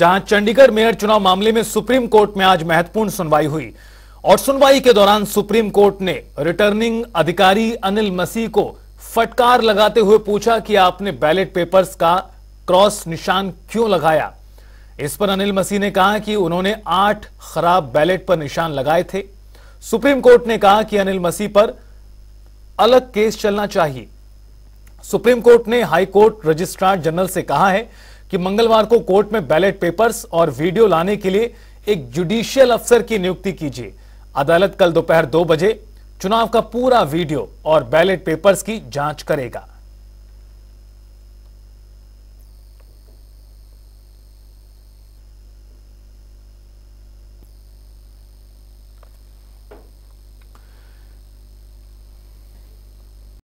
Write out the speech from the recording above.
जहां चंडीगढ़ मेयर चुनाव मामले में सुप्रीम कोर्ट में आज महत्वपूर्ण सुनवाई हुई और सुनवाई के दौरान सुप्रीम कोर्ट ने रिटर्निंग अधिकारी अनिल मसीह को फटकार लगाते हुए पूछा कि आपने बैलेट पेपर्स का क्रॉस निशान क्यों लगाया इस पर अनिल मसीह ने कहा कि उन्होंने आठ खराब बैलेट पर निशान लगाए थे सुप्रीम कोर्ट ने कहा कि अनिल मसीह पर अलग केस चलना चाहिए सुप्रीम कोर्ट ने हाईकोर्ट रजिस्ट्रार जनरल से कहा है कि मंगलवार को कोर्ट में बैलेट पेपर्स और वीडियो लाने के लिए एक जुडिशियल अफसर की नियुक्ति कीजिए अदालत कल दोपहर दो बजे चुनाव का पूरा वीडियो और बैलेट पेपर्स की जांच करेगा